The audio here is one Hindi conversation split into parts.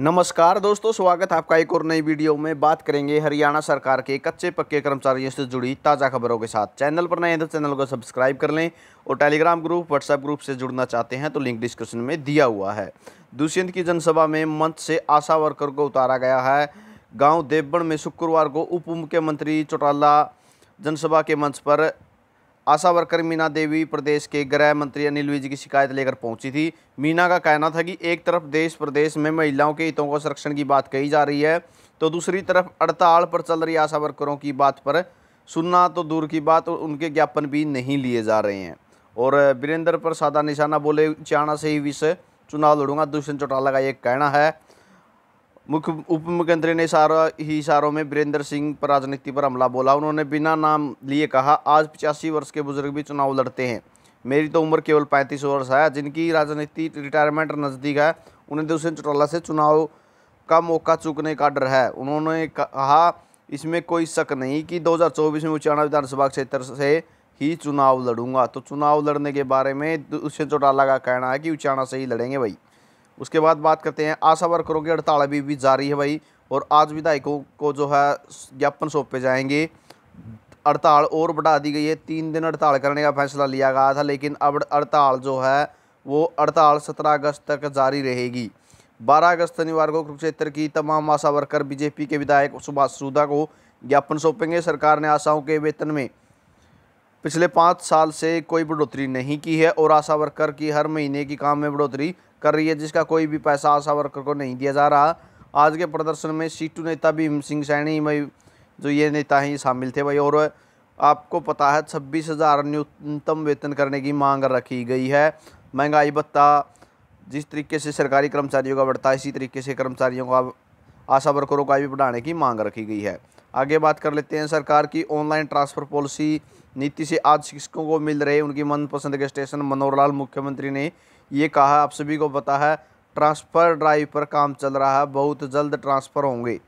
नमस्कार दोस्तों स्वागत है आपका एक और नई वीडियो में बात करेंगे हरियाणा सरकार के कच्चे पक्के कर्मचारियों से जुड़ी ताज़ा खबरों के साथ चैनल पर नए हैं तो चैनल को सब्सक्राइब कर लें और टेलीग्राम ग्रुप व्हाट्सएप ग्रुप से जुड़ना चाहते हैं तो लिंक डिस्क्रिप्शन में दिया हुआ है दुष्यंत की जनसभा में मंच से आशा वर्कर को उतारा गया है गाँव देवबण में शुक्रवार को उप मुख्यमंत्री चौटाला जनसभा के मंच पर आशा वर्कर मीना देवी प्रदेश के गृह मंत्री अनिल विज की शिकायत लेकर पहुंची थी मीना का कहना था कि एक तरफ देश प्रदेश में महिलाओं के हितों को संरक्षण की बात कही जा रही है तो दूसरी तरफ हड़ताल पर चल रही आशा वर्करों की बात पर सुनना तो दूर की बात और उनके ज्ञापन भी नहीं लिए जा रहे हैं और वीरेंद्र पर सादा निशाना बोले चाणा से ही विषय चुनाव लड़ूंगा दुष्यंत चौटाला का एक कहना है मुख्य उप मुख्यमंत्री ने सारा ही इशारों में वीरेंद्र सिंह पर राजनीति पर हमला बोला उन्होंने बिना नाम लिए कहा आज पिचासी वर्ष के बुजुर्ग भी चुनाव लड़ते हैं मेरी तो उम्र केवल पैंतीस वर्ष है जिनकी राजनीति रिटायरमेंट नज़दीक है उन्हें दूसरे चौटाला से चुनाव का मौका चूकने का डर है उन्होंने कहा इसमें कोई शक नहीं कि 2024 में उचाना विधानसभा क्षेत्र से ही चुनाव लड़ूंगा तो चुनाव लड़ने के बारे में दुष्यंत चौटाला का कहना है कि उचाना से ही लड़ेंगे भाई उसके बाद बात करते हैं आशा वर्करों की हड़ताल अभी भी जारी है भाई और आज विधायकों को जो है ज्ञापन सौंपे जाएंगे हड़ताल और बढ़ा दी गई है तीन दिन हड़ताल करने का फैसला लिया गया था लेकिन अब हड़ताल जो है वो हड़ताल सत्रह अगस्त तक जारी रहेगी बारह अगस्त शनिवार को कुरुक्षेत्र की तमाम आशा वर्कर बीजेपी के विधायक सुभाष सुधा को ज्ञापन सौंपेंगे सरकार ने आशाओं के वेतन में पिछले पाँच साल से कोई बढ़ोतरी नहीं की है और आशा वर्कर की हर महीने की काम में बढ़ोतरी कर रही है जिसका कोई भी पैसा आशा वर्कर को नहीं दिया जा रहा आज के प्रदर्शन में सीटू नेता भीम सिंह सैनी में जो ये नेता हैं शामिल थे भाई और आपको पता है छब्बीस हज़ार न्यूनतम वेतन करने की मांग रखी गई है महंगाई भत्ता जिस तरीके से सरकारी कर्मचारियों का बढ़ता है इसी तरीके से कर्मचारियों का आशा वर्करों का भी बढ़ाने की मांग रखी गई है आगे बात कर लेते हैं सरकार की ऑनलाइन ट्रांसफ़र पॉलिसी नीति से आज शिक्षकों को मिल रहे उनकी मनपसंद के स्टेशन मनोहर लाल मुख्यमंत्री ने ये कहा आप सभी को पता है ट्रांसफ़र ड्राइव पर काम चल रहा है बहुत जल्द ट्रांसफ़र होंगे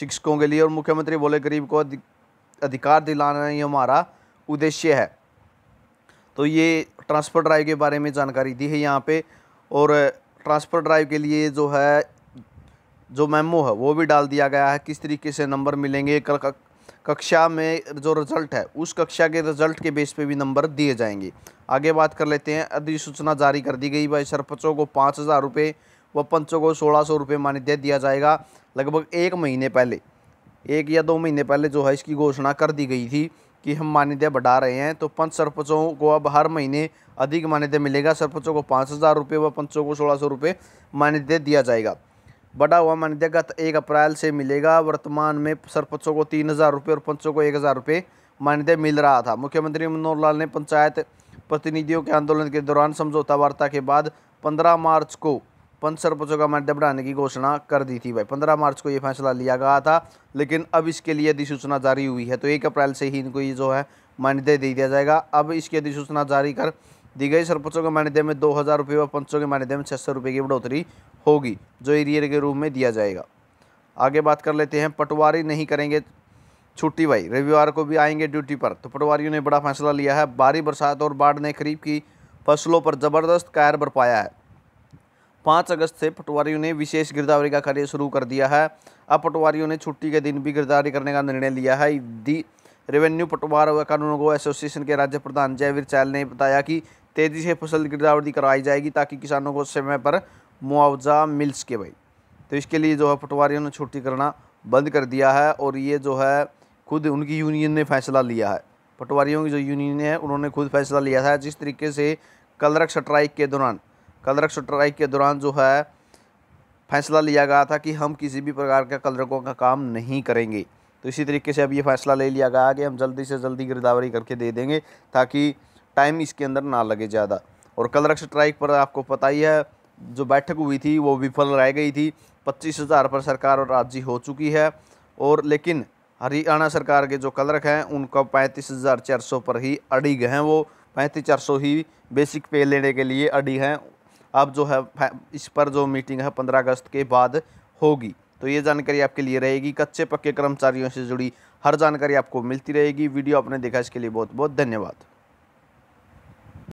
शिक्षकों के लिए और मुख्यमंत्री बोले गरीब को अधिकार दिलाना ही हमारा उद्देश्य है तो ये ट्रांसफ़र ड्राइव के बारे में जानकारी दी है यहाँ पे और ट्रांसफ़र ड्राइव के लिए जो है जो मेमो है वो भी डाल दिया गया है किस तरीके से नंबर मिलेंगे कल कक्षा में जो रिज़ल्ट है उस कक्षा के रिज़ल्ट के बेस पे भी नंबर दिए जाएंगे आगे बात कर लेते हैं अधिसूचना जारी कर दी गई भाई सरपंचों को पाँच हज़ार रुपये व पंचों को सोलह सौ रुपये मान्यता दिया जाएगा लगभग एक महीने पहले एक या दो महीने पहले जो है इसकी घोषणा कर दी गई थी कि हम मान्यता बढ़ा रहे हैं तो पंच सरपंचों को अब हर महीने अधिक मान्यता मिलेगा सरपंचों को पाँच हज़ार रुपये व पंचों को सोलह सौ रुपये मान्यता दिया जाएगा बढ़ा हुआ मानदेयगत एक अप्रैल से मिलेगा वर्तमान में सरपंचों को तीन हज़ार रुपये और पंचों को एक हज़ार रुपये मान्यता मिल रहा था मुख्यमंत्री मनोहर लाल ने पंचायत प्रतिनिधियों के आंदोलन के दौरान समझौता वार्ता के बाद पंद्रह मार्च को पंच सरपंचों का मान्यता बढ़ाने की घोषणा कर दी थी भाई पंद्रह मार्च को ये फैसला लिया गया था लेकिन अब इसके लिए अधिसूचना जारी हुई है तो एक अप्रैल से ही इनको ये जो है मान्यता दे दिया जाएगा अब इसकी अधिसूचना जारी कर दी गई सरपंचों के मान्यता में दो हज़ार रुपये व पंचों के मान्यता में छः सौ रुपये की बढ़ोतरी होगी जो एरियर के रूप में दिया जाएगा आगे बात कर लेते हैं पटवारी नहीं करेंगे छुट्टी भाई रविवार को भी आएंगे ड्यूटी पर तो पटवारियों ने बड़ा फैसला लिया है भारी बरसात और बाढ़ ने खरीफ की फसलों पर ज़बरदस्त कायर बरपाया है पाँच अगस्त से पटवारियों ने विशेष गिरदावरी का कार्य शुरू कर दिया है अब पटवारियों ने छुट्टी के दिन भी गिरदावरी करने का निर्णय लिया है दी रेवेन्यू पटवार व कानूनों को एसोसिएशन के राज्य प्रधान जयवीर चैल ने बताया कि तेज़ी से फसल गिरदावरी कराई जाएगी ताकि किसानों को समय पर मुआवजा मिल सके भाई तो इसके लिए जो है पटवारियों ने छुट्टी करना बंद कर दिया है और ये जो है खुद उनकी यूनियन ने फैसला लिया है पटवारियों की जो यूनियन है उन्होंने खुद फैसला लिया था जिस तरीके से कलरक स्ट्राइक के दौरान कलरक स्ट्राइक के दौरान जो है फैसला लिया गया था कि हम किसी भी प्रकार का कलरकों का काम नहीं करेंगे तो इसी तरीके से अब ये फैसला ले लिया गया कि हम जल्दी से जल्दी गिरदावरी करके दे देंगे ताकि टाइम इसके अंदर ना लगे ज़्यादा और कलरक्ष स्ट्राइक पर आपको पता ही है जो बैठक हुई थी वो विफल रह गई थी पच्चीस हज़ार पर सरकार और राज्य हो चुकी है और लेकिन हरियाणा सरकार के जो कलरक हैं उनका पैंतीस हज़ार चार सौ पर ही अड़िग हैं वो पैंतीस चार सौ ही बेसिक पे लेने के लिए अड़िग हैं अब जो है इस पर जो मीटिंग है पंद्रह अगस्त के बाद होगी तो ये जानकारी आपके लिए रहेगी कच्चे पक्के कर्मचारियों से जुड़ी हर जानकारी आपको मिलती रहेगी वीडियो आपने देखा इसके लिए बहुत बहुत धन्यवाद